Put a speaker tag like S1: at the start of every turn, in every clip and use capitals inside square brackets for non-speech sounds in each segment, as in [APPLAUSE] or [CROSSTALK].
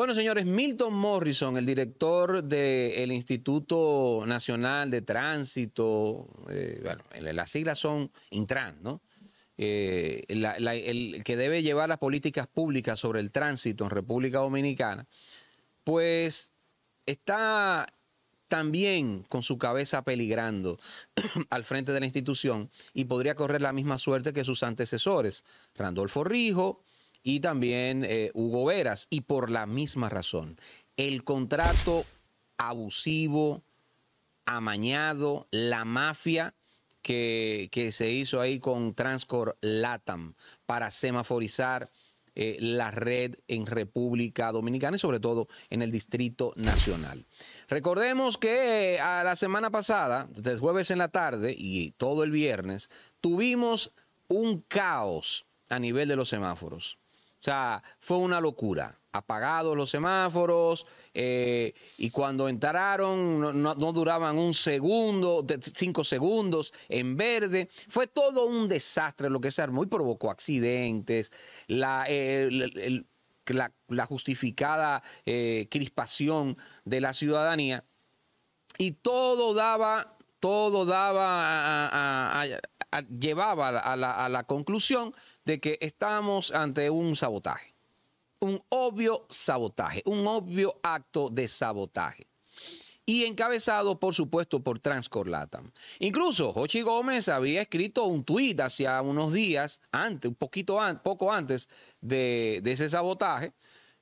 S1: Bueno, señores, Milton Morrison, el director del Instituto Nacional de Tránsito, eh, bueno, las siglas son Intran, ¿no? Eh, el que debe llevar las políticas públicas sobre el tránsito en República Dominicana, pues está también con su cabeza peligrando [CLEARS THROAT] al frente de la institución y podría correr la misma suerte que sus antecesores, Randolfo Rijo, y también eh, Hugo Veras, y por la misma razón. El contrato abusivo, amañado, la mafia que, se hizo ahí con Transcor Latam para semaforizar eh, la red en República Dominicana y sobre todo en el Distrito Nacional. Recordemos que eh, a la semana pasada, desde jueves en la tarde y todo el viernes, tuvimos un caos a nivel de los semáforos. O sea, fue una locura. Apagados los semáforos eh, y cuando entraron no, duraban un segundo, cinco segundos en verde. Fue todo un desastre lo que se armó y provocó accidentes. La, justificada eh, crispación de la ciudadanía. Y todo daba, todo daba, llevaba a la conclusión de que estamos ante un sabotaje, un obvio sabotaje, un obvio acto de sabotaje. Y encabezado, por supuesto, por Transcorlatam. Incluso Jochi Gómez había escrito un tuit hacia unos días antes, un poquito poco antes de ese sabotaje,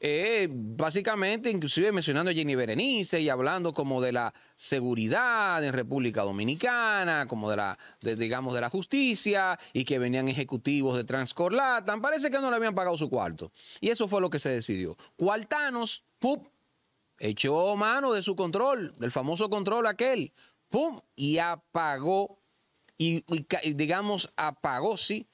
S1: eh, básicamente, inclusive mencionando a Jenny Berenice y hablando como de la seguridad en República Dominicana, como de la, digamos, de la justicia y que venían ejecutivos de Transcorlatan. Parece que no le habían pagado su cuarto. Y eso fue lo que se decidió. Cuartanos, ¡pum! Echó mano de su control, del famoso control aquel, ¡pum! Y apagó, y, digamos, apagó, sí,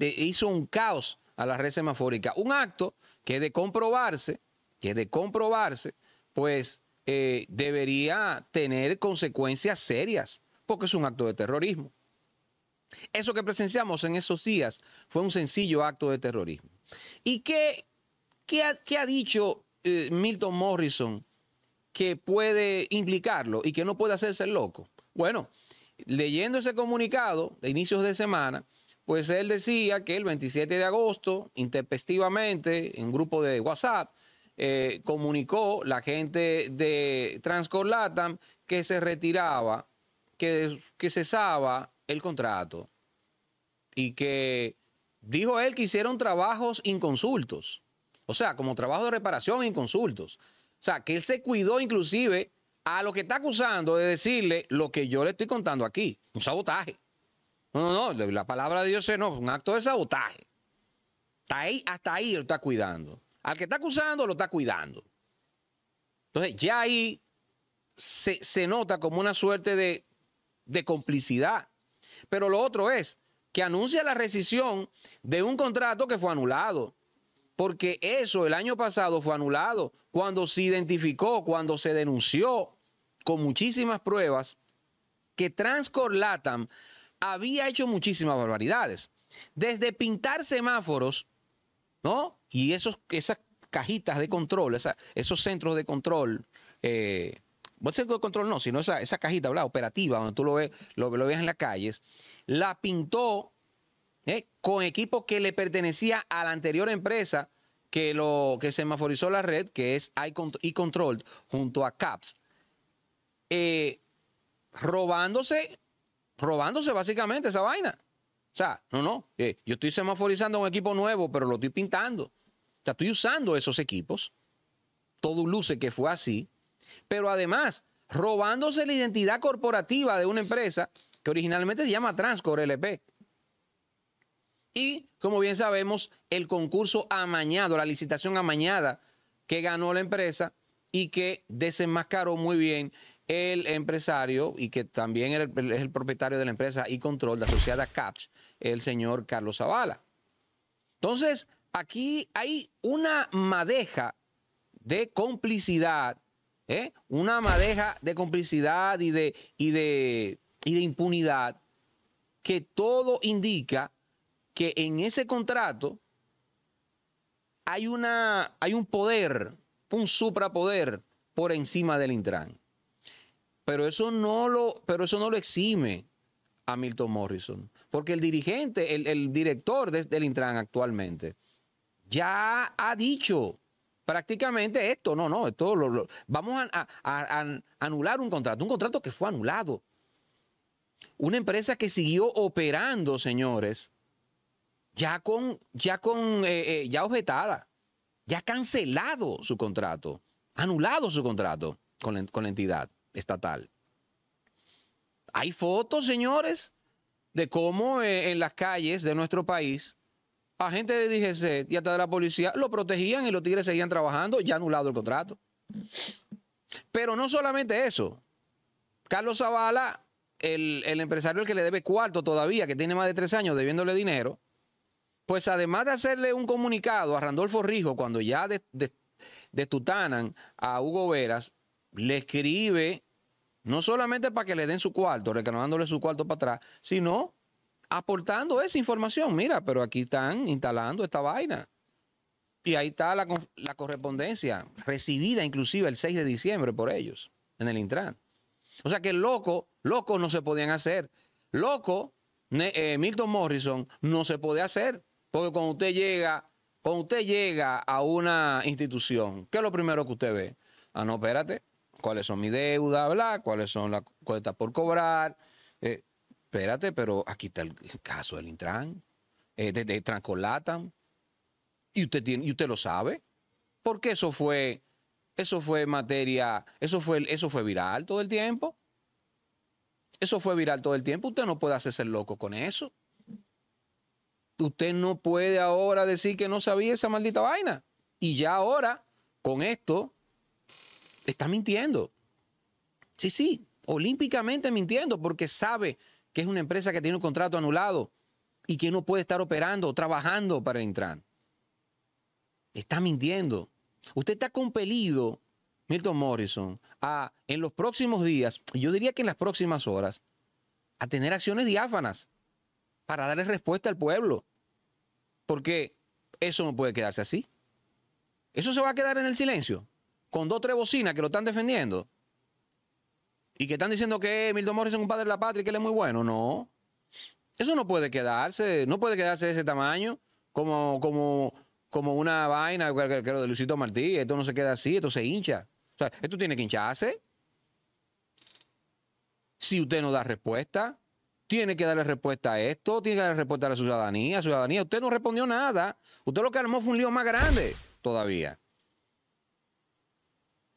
S1: hizo un caos a la red semafórica. Un acto que de comprobarse, que de comprobarse, pues eh, debería tener consecuencias serias, porque es un acto de terrorismo. Eso que presenciamos en esos días fue un sencillo acto de terrorismo. ¿Y qué, ha, dicho eh, Milton Morrison que puede implicarlo y que no puede hacerse el loco? Bueno, leyendo ese comunicado de inicios de semana, pues él decía que el 27 de agosto, intempestivamente, en un grupo de WhatsApp, eh, comunicó la gente de Transcorlatam que se retiraba, que, que cesaba el contrato y que dijo él que hicieron trabajos inconsultos, o sea, como trabajo de reparación e inconsultos. O sea, que él se cuidó inclusive a lo que está acusando de decirle lo que yo le estoy contando aquí, un sabotaje. No, no, no, la palabra de Dios es no, es un acto de sabotaje. ahí, hasta ahí lo está cuidando. Al que está acusando, lo está cuidando. Entonces, ya ahí se, nota como una suerte de, de complicidad. Pero lo otro es que anuncia la rescisión de un contrato que fue anulado porque eso el año pasado fue anulado cuando se identificó, cuando se denunció con muchísimas pruebas que Transcorlatam había hecho muchísimas barbaridades. Desde pintar semáforos, ¿no? Y esos, esas cajitas de control, esos centros de control, eh, centro de control no, sino esa, cajita ¿verdad? operativa donde tú lo ves, lo, lo ves en las calles, la pintó ¿eh? con equipo que le pertenecía a la anterior empresa que, lo, que semaforizó la red, que es iControl, junto a CAPS, eh, robándose robándose básicamente esa vaina. O sea, no, no, eh, yo estoy semaforizando un equipo nuevo, pero lo estoy pintando. estoy usando esos equipos. Todo luce que fue así. Pero además, robándose la identidad corporativa de una empresa que originalmente se llama Transcor LP. Y, como bien sabemos, el concurso amañado, la licitación amañada que ganó la empresa y que desenmascaró muy bien el empresario y que también es el, propietario de la empresa y control de asociada CAPS, el señor Carlos Zavala. Entonces, aquí hay una madeja de complicidad, ¿eh? una madeja de complicidad y de, de, de impunidad que todo indica que en ese contrato hay, una, hay un poder, un suprapoder por encima del Intran pero eso no lo, pero eso no lo exime a Milton Morrison, porque el dirigente, el, director del Intran actualmente, ya ha dicho prácticamente esto, no, no, esto lo, vamos a, anular un contrato, un contrato que fue anulado. Una empresa que siguió operando, señores, ya con, ya con, eh, eh, ya objetada, ya cancelado su contrato, anulado su contrato con la entidad estatal. Hay fotos, señores, de cómo eh, en las calles de nuestro país, agentes de DGC y hasta de la policía lo protegían y los tigres seguían trabajando, ya anulado el contrato. Pero no solamente eso. Carlos Zavala, el, empresario al que le debe cuarto todavía, que tiene más de tres años debiéndole dinero, pues además de hacerle un comunicado a Randolfo Rijo cuando ya destutanan de, a Hugo Veras, le escribe, no solamente para que le den su cuarto, reclamándole su cuarto para atrás, sino aportando esa información. Mira, pero aquí están instalando esta vaina. Y ahí está la, correspondencia recibida inclusive el 6 de diciembre por ellos en el Intran. O sea que loco, loco no se podían hacer. Loco, eh, Milton Morrison no se puede hacer. Porque cuando usted llega, cuando usted llega a una institución, ¿qué es lo primero que usted ve? Ah, no, espérate cuáles son mis deudas, bla, cuáles son las cuentas por cobrar. Eh, espérate, pero aquí está el caso del Intran, eh, de, de Transcolatan. Y usted, tiene, y usted lo sabe, porque eso fue, eso fue materia, eso fue, eso fue viral todo el tiempo. Eso fue viral todo el tiempo. Usted no puede hacerse loco con eso. Usted no puede ahora decir que no sabía esa maldita vaina. Y ya ahora, con esto, está mintiendo. Sí, sí, olímpicamente mintiendo porque sabe que es una empresa que tiene un contrato anulado y que no puede estar operando o trabajando para entrar Está mintiendo. Usted está compelido, Milton Morrison, a en los próximos días, yo diría que en las próximas horas, a tener acciones diáfanas para darle respuesta al pueblo. Porque eso no puede quedarse así. Eso se va a quedar en el silencio con dos o tres bocinas que lo están defendiendo y que están diciendo que Milton Morris es un padre de la patria y que él es muy bueno. No. Eso no puede quedarse, no puede quedarse de ese tamaño como, como, como una vaina que, de Luisito Martí. Esto no se queda así, esto se hincha. esto tiene que hincharse. Si usted no da respuesta, tiene que darle respuesta a esto, tiene que darle respuesta a la ciudadanía. Ciudadanía, usted no respondió nada. Usted lo que armó fue un lío más grande todavía.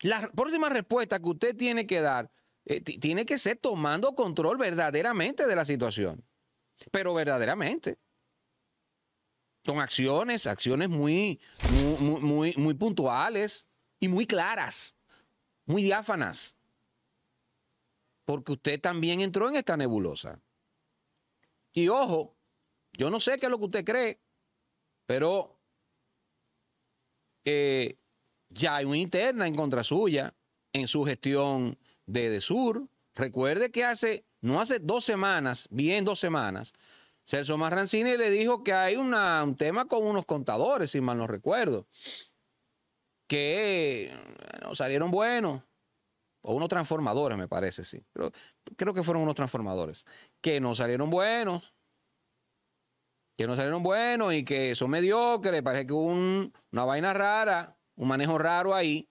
S1: La próxima respuesta que usted tiene que dar eh, tiene que ser tomando control verdaderamente de la situación, pero verdaderamente. Son acciones, acciones muy, muy, muy puntuales y muy claras, muy diáfanas, porque usted también entró en esta nebulosa. Y ojo, yo no sé qué es lo que usted cree, pero eh, ya hay una interna en contra suya en su gestión de DESUR. Recuerde que hace, no hace dos semanas, bien dos semanas, Celso Marrancini le dijo que hay un tema con unos contadores, si mal no recuerdo, que no salieron buenos, o unos transformadores, me parece, sí. Pero creo que fueron unos transformadores, que no salieron buenos, que no salieron buenos y que son mediocres, parece que una vaina rara un manejo raro ahí,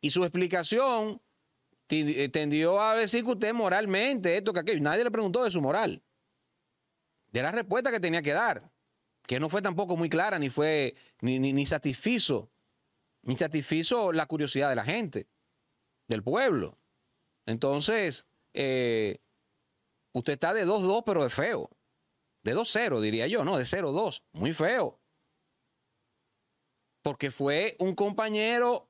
S1: y su explicación eh, tendió a decir que usted moralmente, esto que aquello, nadie le preguntó de su moral, de la respuesta que tenía que dar, que no fue tampoco muy clara, ni fue, ni, satisfizo, ni satisfizo la curiosidad de la gente, del pueblo. Entonces, eh, usted está de 2-2, pero de feo. De 2-0, diría yo, ¿no? De 0-2. Muy feo porque fue un compañero,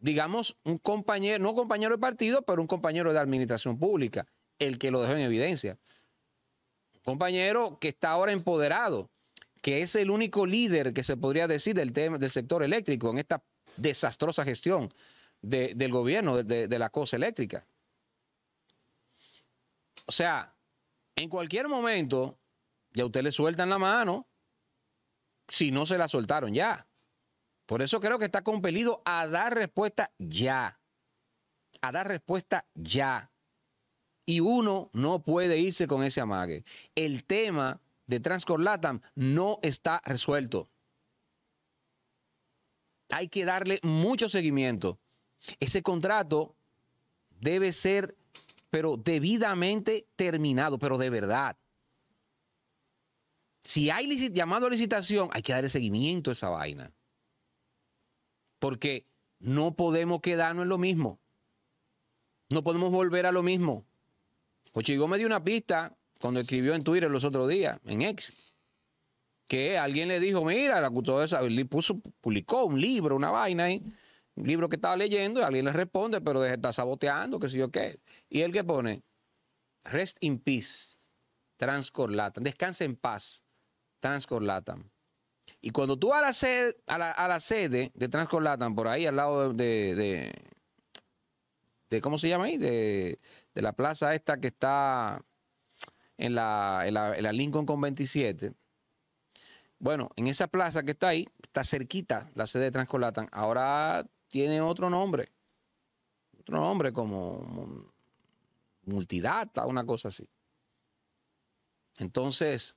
S1: digamos, un compañero, no compañero de partido, pero un compañero de administración pública, el que lo dejó en evidencia. compañero que está ahora empoderado, que es el único líder que se podría decir del tema del sector eléctrico en esta desastrosa gestión del gobierno de, de la cosa eléctrica. O sea, en cualquier momento ya usted le sueltan la mano si no se la soltaron ya. Por eso creo que está compelido a dar respuesta ya. A dar respuesta ya. Y uno no puede irse con ese amague. El tema de Transcorlatam no está resuelto. Hay que darle mucho seguimiento. Ese contrato debe ser, pero debidamente terminado, pero de verdad. Si hay llamado a licitación, hay que darle seguimiento a esa vaina porque no podemos quedarnos en lo mismo. No podemos volver a lo mismo. yo me dio una pista cuando escribió en Twitter los otros días, en ex, que alguien le dijo, mira, la custodia de puso, publicó un libro, una vaina ahí, un libro que estaba leyendo, y alguien le responde, pero está saboteando, qué sé yo qué. Y él que pone, rest in peace, transcorlatan, descanse en paz, transcorlatan. Y cuando tú vas a la sede, a la, sede de Transcolatan, por ahí al lado de, de, ¿cómo se llama ahí? De, la plaza esta que está en la, en Lincoln con 27. Bueno, en esa plaza que está ahí, está cerquita la sede de Transcolatan. Ahora tiene otro nombre. Otro nombre como multidata, una cosa así. Entonces,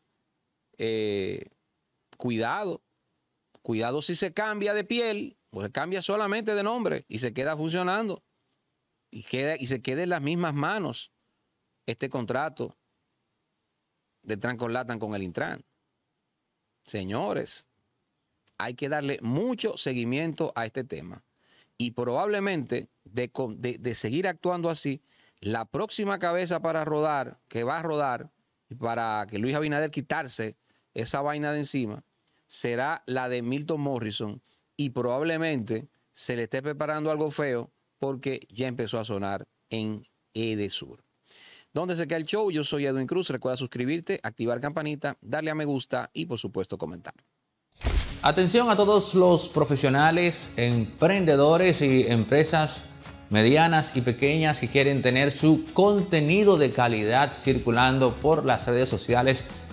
S1: eh, cuidado. Cuidado si se cambia de piel, pues se cambia solamente de nombre y se queda funcionando. Y, queda, y se queda en las mismas manos este contrato de Trancolatan con el Intran. Señores, hay que darle mucho seguimiento a este tema. Y probablemente de, de, seguir actuando así, la próxima cabeza para rodar, que va a rodar, para que Luis Abinader quitarse esa vaina de encima, será la de Milton Morrison y probablemente se le esté preparando algo feo porque ya empezó a sonar en Edesur. ¿Dónde se queda el show? Yo soy Edwin Cruz. Recuerda suscribirte, activar campanita, darle a me gusta y por supuesto comentar.
S2: Atención a todos los profesionales, emprendedores y empresas medianas y pequeñas que quieren tener su contenido de calidad circulando por las redes sociales